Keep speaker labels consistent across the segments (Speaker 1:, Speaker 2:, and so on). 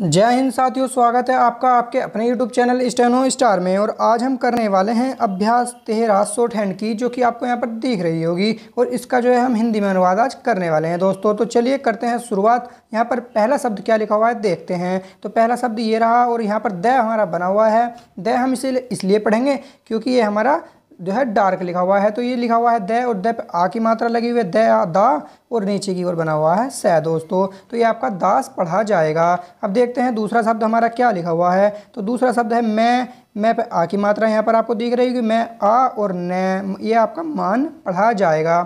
Speaker 1: जय हिंद साथियों स्वागत है आपका आपके अपने YouTube चैनल स्टेनो स्टार में और आज हम करने वाले हैं अभ्यास तेहरा शॉर्ट हैंड की जो कि आपको यहाँ पर दिख रही होगी और इसका जो है हम हिंदी में अनुवाद आज करने वाले हैं दोस्तों तो चलिए करते हैं शुरुआत यहाँ पर पहला शब्द क्या लिखा हुआ है देखते हैं तो पहला शब्द ये रहा और यहाँ पर द हमारा बना हुआ है द हम इसे इसलिए पढ़ेंगे क्योंकि ये हमारा जो है डार्क लिखा हुआ है तो ये लिखा हुआ है द और द पे आ की मात्रा लगी हुई है द दा और नीचे की ओर बना हुआ है स दोस्तों तो ये आपका दास पढ़ा जाएगा अब देखते हैं दूसरा शब्द हमारा क्या लिखा हुआ है तो दूसरा शब्द है मैं मैं पे आ की मात्रा यहाँ पर आपको दिख रही होगी मैं आ और न ये आपका मान पढ़ा जाएगा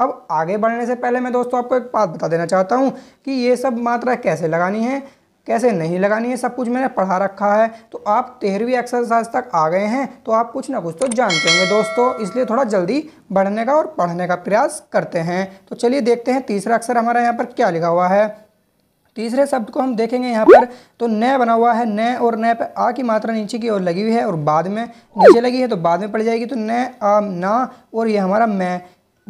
Speaker 1: अब आगे बढ़ने से पहले मैं दोस्तों आपको एक बात बता देना चाहता हूँ कि ये सब मात्रा कैसे लगानी है कैसे नहीं लगानी है सब कुछ मैंने पढ़ा रखा है तो आप तेरहवीं एक्सरसाइज तक आ गए हैं तो आप कुछ ना कुछ तो जानते होंगे दोस्तों इसलिए थोड़ा जल्दी बढ़ने का और पढ़ने का प्रयास करते हैं तो चलिए देखते हैं तीसरा अक्षर हमारा यहाँ पर क्या लिखा हुआ है तीसरे शब्द को हम देखेंगे यहाँ पर तो न बना हुआ है न और न पे आ की मात्रा नीचे की ओर लगी हुई है और बाद में नीचे लगी है तो बाद में पड़ जाएगी तो न आ ना और ये हमारा मैं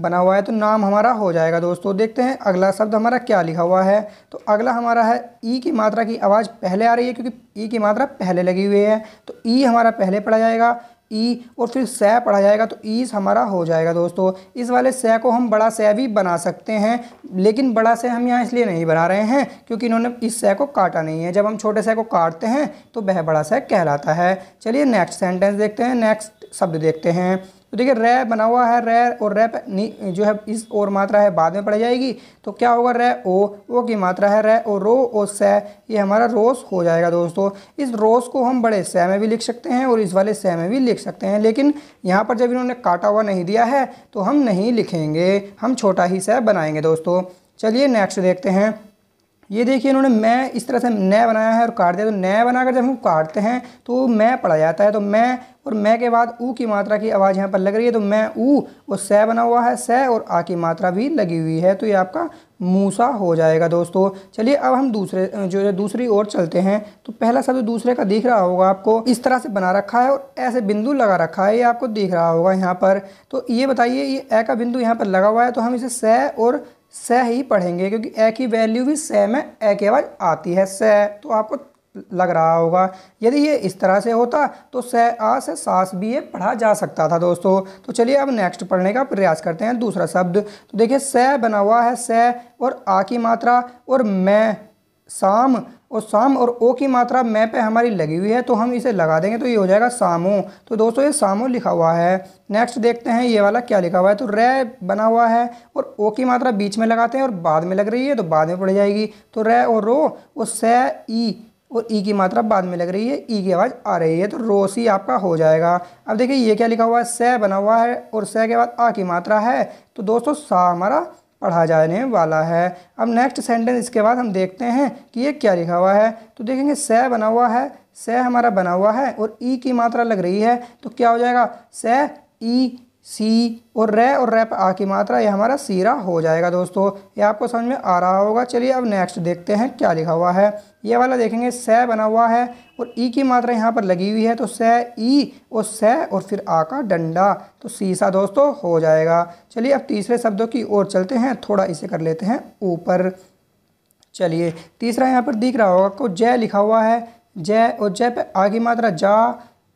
Speaker 1: बना हुआ है तो नाम हमारा हो जाएगा दोस्तों देखते हैं अगला शब्द हमारा क्या लिखा हुआ है तो अगला हमारा है ई की मात्रा की आवाज़ पहले आ रही है क्योंकि ई की मात्रा पहले लगी हुई है तो ई हमारा पहले पढ़ा जाएगा ई और फिर सै पढ़ा जाएगा तो ईस हमारा हो जाएगा दोस्तों इस वाले सै को हम बड़ा सै भी बना सकते हैं लेकिन बड़ा सै हम यहाँ इसलिए नहीं बना रहे हैं क्योंकि इन्होंने इस सै को काटा नहीं है जब हम छोटे सै को काटते हैं तो वह बड़ा सै कहलाता है चलिए नेक्स्ट सेंटेंस देखते हैं नेक्स्ट शब्द देखते हैं तो देखिए रे बना हुआ है रे और रे जो है इस और मात्रा है बाद में पड़ जाएगी तो क्या होगा रे ओ ओ की मात्रा है रे और रो ओ स ये हमारा रोस हो जाएगा दोस्तों इस रोस को हम बड़े सै में भी लिख सकते हैं और इस वाले सै में भी लिख सकते हैं लेकिन यहाँ पर जब इन्होंने काटा हुआ नहीं दिया है तो हम नहीं लिखेंगे हम छोटा ही सह बनाएंगे दोस्तों चलिए नेक्स्ट देखते हैं ये देखिए इन्होंने मैं इस तरह से नए बनाया है और काट दिया तो नए बनाकर जब हम काटते हैं तो मैं पढ़ा जाता है तो मैं और मैं के बाद ऊ की मात्रा की आवाज़ यहाँ पर लग रही है तो मैं ऊ और सह बना हुआ है सह और आ की मात्रा भी लगी हुई है तो ये आपका मूसा हो जाएगा दोस्तों चलिए अब हम दूसरे जो है दूसरी ओर चलते हैं तो पहला शब्द दूसरे का दिख रहा होगा आपको इस तरह से बना रखा है और ऐसे बिंदु लगा रखा है ये आपको दिख रहा होगा यहाँ पर तो ये बताइए ये ए का बिंदु यहाँ पर लगा हुआ है तो हम इसे सह और स ही पढ़ेंगे क्योंकि ए की वैल्यू भी स में ए की आवाज़ आती है स तो आपको लग रहा होगा यदि ये इस तरह से होता तो स आ से सास भी ये पढ़ा जा सकता था दोस्तों तो चलिए अब नेक्स्ट पढ़ने का प्रयास करते हैं दूसरा शब्द तो देखिए स बना हुआ है स और आ की मात्रा और मैं साम और साम और ओ की मात्रा मैं पे हमारी लगी हुई है तो हम इसे लगा देंगे तो ये हो जाएगा सामो तो दोस्तों ये सामो लिखा हुआ है नेक्स्ट देखते हैं ये वाला क्या लिखा हुआ है तो रे बना हुआ है और ओ की मात्रा बीच में लगाते हैं और बाद में लग रही है तो बाद में पड़ जाएगी तो रे और रो और स ई और ई की मात्रा बाद में लग रही है ई की आवाज़ आ रही है तो रोसी आपका हो जाएगा अब देखिए ये क्या लिखा हुआ है स बना हुआ है और स के बाद आ की मात्रा है तो दोस्तों सा हमारा पढ़ा जाने वाला है अब नेक्स्ट सेंटेंस इसके बाद हम देखते हैं कि ये क्या लिखा हुआ है तो देखेंगे स बना हुआ है स हमारा बना हुआ है और ई की मात्रा लग रही है तो क्या हो जाएगा स ई सी और रे और रेप आ की मात्रा ये हमारा सीरा हो जाएगा दोस्तों ये आपको समझ में आ रहा होगा चलिए अब नेक्स्ट देखते हैं क्या लिखा हुआ है ये वाला देखेंगे स बना हुआ है और ई की मात्रा यहाँ पर लगी हुई है तो स ई और स और फिर आ का डंडा तो सीसा दोस्तों हो जाएगा चलिए अब तीसरे शब्दों की ओर चलते हैं थोड़ा इसे कर लेते हैं ऊपर चलिए तीसरा यहाँ पर दिख रहा होगा को जय लिखा हुआ है जय और जय पे आ की मात्रा जा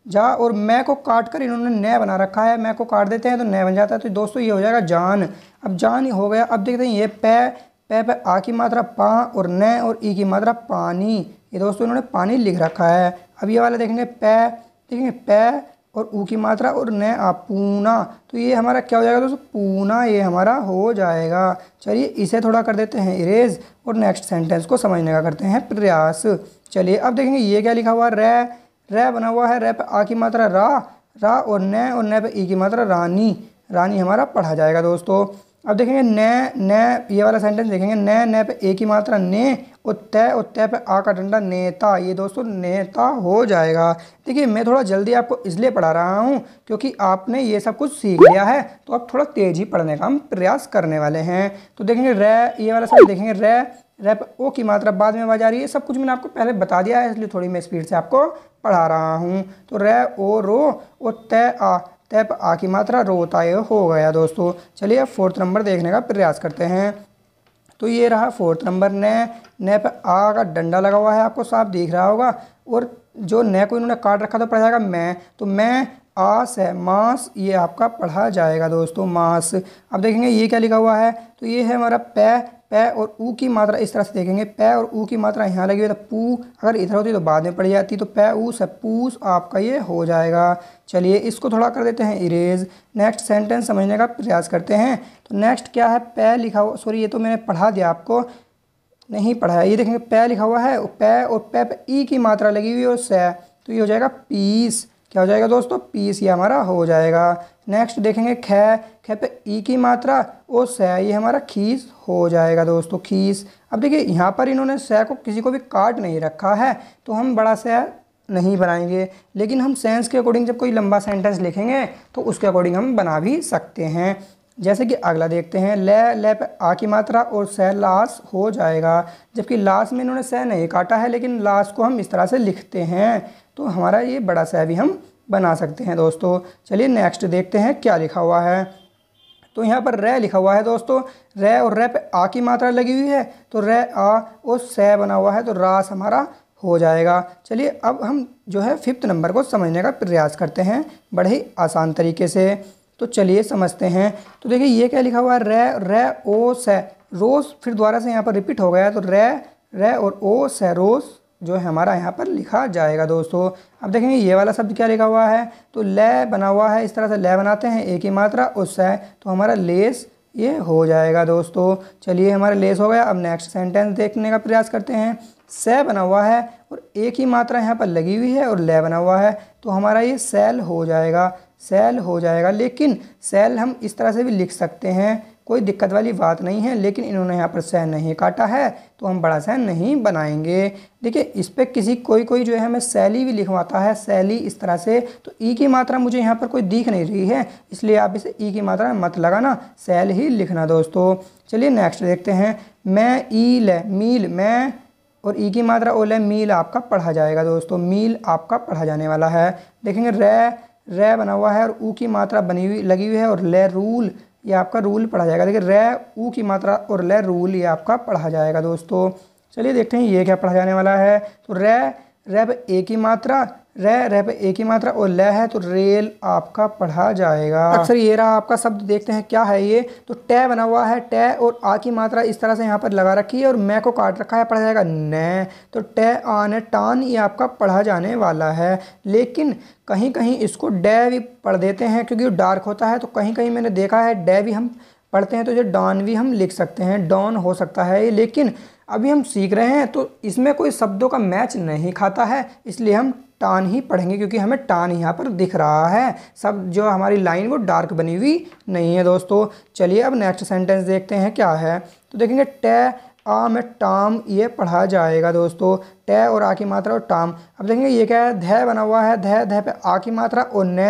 Speaker 1: जा और मैं को काट कर इन्होंने नया बना रखा है मैं को काट देते हैं तो नया बन जाता है तो दोस्तों ये हो जाएगा जान अब जान हो गया अब देखते हैं ये पै पै पे आ की मात्रा पा और न और ई की मात्रा पानी ये दोस्तों इन्होंने पानी लिख रखा है अब ये वाला देखेंगे पै देखेंगे पै और ऊ की मात्रा और न आ पूना तो ये हमारा क्या हो जाएगा दोस्तों पूना ये हमारा हो जाएगा चलिए इसे थोड़ा कर देते हैं इरेज और नेक्स्ट सेंटेंस को समझने का करते हैं प्रयास चलिए अब देखेंगे ये क्या लिखा हुआ रे रह बना हुआ है रह पे आ की मात्रा रा रा और न और न पे ई की मात्रा रानी रानी हमारा पढ़ा जाएगा दोस्तों अब देखेंगे न न ये वाला सेंटेंस देखेंगे न न पे ए की मात्रा ने और तय और तय पे आ का डंडा नेता ये दोस्तों नेता हो जाएगा देखिए मैं थोड़ा जल्दी आपको इसलिए पढ़ा रहा हूँ क्योंकि आपने ये सब कुछ सीख लिया है तो आप थोड़ा तेज़ी पढ़ने का हम प्रयास करने वाले हैं तो देखेंगे र ये वाला सेंटेंस देखेंगे र रेप ओ की मात्रा बाद में आवाज़ आ रही है सब कुछ मैंने आपको पहले बता दिया है इसलिए थोड़ी मैं स्पीड से आपको पढ़ा रहा हूँ तो रे ओ रो ओ तय आ तय आ की मात्रा रो तय हो गया दोस्तों चलिए फोर्थ नंबर देखने का प्रयास करते हैं तो ये रहा फोर्थ नंबर ने ने पे आ का डंडा लगा हुआ है आपको साफ देख रहा होगा और जो ने को इन्होंने काट रखा था पढ़ा जाएगा मैं तो मैं आस है मास ये आपका पढ़ा जाएगा दोस्तों मास अब देखेंगे ये क्या लिखा हुआ है तो ये है हमारा पे पे और ऊ की मात्रा इस तरह से देखेंगे पे और ऊ की मात्रा यहाँ लगी हुई तो पू अगर इधर होती तो बाद में पड़ जाती तो पै ऊ से पूस आपका ये हो जाएगा चलिए इसको थोड़ा कर देते हैं इरेज नेक्स्ट सेंटेंस समझने का प्रयास करते हैं तो नेक्स्ट क्या है पे लिखा हुआ सॉरी ये तो मैंने पढ़ा दिया आपको नहीं पढ़ा ये देखेंगे पे लिखा हुआ है पे और पे ई की मात्रा लगी हुई और सै तो ये हो जाएगा पीस क्या हो जाएगा दोस्तों पी सी हमारा हो जाएगा नेक्स्ट देखेंगे ख ख पे ई e की मात्रा और सै ये हमारा खीस हो जाएगा दोस्तों खीस अब देखिए यहाँ पर इन्होंने स को किसी को भी काट नहीं रखा है तो हम बड़ा स नहीं बनाएंगे लेकिन हम सेंस के अकॉर्डिंग जब कोई लंबा सेंटेंस लिखेंगे तो उसके अकॉर्डिंग हम बना भी सकते हैं जैसे कि अगला देखते हैं ले ले पे आ की मात्रा और स लास हो जाएगा जबकि लास में इन्होंने स नहीं काटा है लेकिन लास को हम इस तरह से लिखते हैं तो हमारा ये बड़ा स भी हम बना सकते हैं दोस्तों चलिए नेक्स्ट देखते हैं क्या लिखा हुआ है तो यहाँ पर रे लिखा हुआ है दोस्तों रे और रे पे आ की मात्रा लगी हुई है तो रे आ और स बना हुआ है तो रास हमारा हो जाएगा चलिए अब हम जो है फिफ्थ नंबर को समझने का प्रयास करते हैं बड़े ही आसान तरीके से तो चलिए समझते हैं तो देखिए ये क्या लिखा हुआ है रे रे ओ स रोस फिर दोबारा से यहाँ पर रिपीट हो गया तो रे रे और ओ स रोस जो है हमारा यहाँ पर लिखा जाएगा दोस्तों अब देखेंगे ये वाला शब्द क्या लिखा हुआ है तो ले बना हुआ है इस तरह से ले बनाते हैं एक ही मात्रा और सै तो हमारा लेस ये हो जाएगा दोस्तों चलिए हमारा लेस हो गया अब नेक्स्ट सेंटेंस देखने का प्रयास करते हैं स बना हुआ है और एक ही मात्रा यहाँ पर लगी हुई है और ले बना हुआ है तो हमारा ये सेल हो जाएगा सेल हो जाएगा लेकिन सेल हम इस तरह से भी लिख सकते हैं कोई दिक्कत वाली बात नहीं है लेकिन इन्होंने यहाँ पर सैन नहीं काटा है तो हम बड़ा सैन नहीं बनाएंगे देखिए इस पर किसी कोई कोई जो है हमें सैली भी लिखवाता है सैली इस तरह से तो ई की मात्रा मुझे यहाँ पर कोई दिख नहीं रही है इसलिए आप इसे ई की मात्रा मत लगाना सेल ही लिखना दोस्तों चलिए नेक्स्ट देखते हैं मैं ईल मील मैं और ई की मात्रा ओ है मील आपका पढ़ा जाएगा दोस्तों मील आपका पढ़ा जाने वाला है देखेंगे रे रे बना हुआ है और ऊ की मात्रा बनी हुई लगी हुई है और ले रूल ये आपका रूल पढ़ा जाएगा देखिए रे ऊ की मात्रा और ले रूल ये आपका पढ़ा जाएगा दोस्तों चलिए देखते हैं ये क्या पढ़ा जाने वाला है तो रे रेब ए की मात्रा रह रह पे एक ही मात्रा और ल है तो रेल आपका पढ़ा जाएगा अक्सर ये रहा आपका शब्द देखते हैं क्या है ये तो टै बना हुआ है टै और आ की मात्रा इस तरह से यहाँ पर लगा रखी है और मैं को काट रखा है पढ़ा जाएगा न तो टै आन टान ये आपका पढ़ा जाने वाला है लेकिन कहीं कहीं इसको डै भी पढ़ देते हैं क्योंकि वो डार्क होता है तो कहीं कहीं मैंने देखा है डै भी हम पढ़ते हैं तो जो डॉन भी हम लिख सकते हैं डॉन हो सकता है ये लेकिन अभी हम सीख रहे हैं तो इसमें कोई शब्दों का मैच नहीं खाता है इसलिए हम टान ही पढ़ेंगे क्योंकि हमें टान यहाँ पर दिख रहा है सब जो हमारी लाइन वो डार्क बनी हुई नहीं है दोस्तों चलिए अब नेक्स्ट सेंटेंस देखते हैं क्या है तो देखेंगे टे आ में टाम ये पढ़ा जाएगा दोस्तों ट और आ की मात्रा और टाम अब देखेंगे ये क्या है धै बना हुआ है धै धै पे आ की मात्रा और न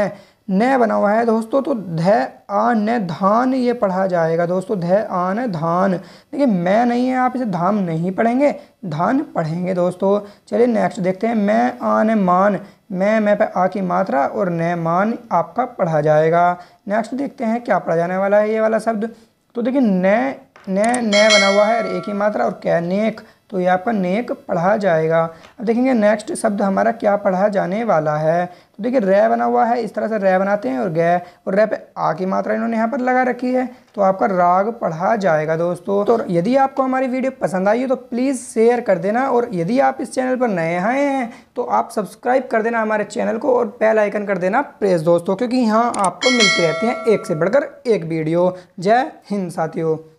Speaker 1: न बना हुआ है दोस्तों तो ध आन धान ये पढ़ा जाएगा दोस्तों ध आन धान देखिए मैं नहीं है आप इसे धाम नहीं पढ़ेंगे धान पढ़ेंगे दोस्तों चलिए नेक्स्ट देखते हैं मैं आन मान मैं मैं पे आ की मात्रा और न मान आपका पढ़ा जाएगा नेक्स्ट देखते हैं क्या पढ़ा जाने वाला है ये वाला शब्द तो देखिए न न न बना हुआ है और एक ही मात्रा और क्या नेक तो ये आपका नेक पढ़ा जाएगा अब देखेंगे नेक्स्ट शब्द हमारा क्या पढ़ा जाने वाला है तो देखिए रे बना हुआ है इस तरह से रे बनाते हैं और गै और रे पे आ की मात्रा इन्होंने यहाँ पर लगा रखी है तो आपका राग पढ़ा जाएगा दोस्तों तो यदि आपको हमारी वीडियो पसंद आई है तो प्लीज़ शेयर कर देना और यदि आप इस चैनल पर नए आए हैं तो आप सब्सक्राइब कर देना हमारे चैनल को और बेल आइकन कर देना प्रेस दोस्तों क्योंकि यहाँ आपको मिलते रहते हैं एक से बढ़कर एक वीडियो जय हिंद साथियों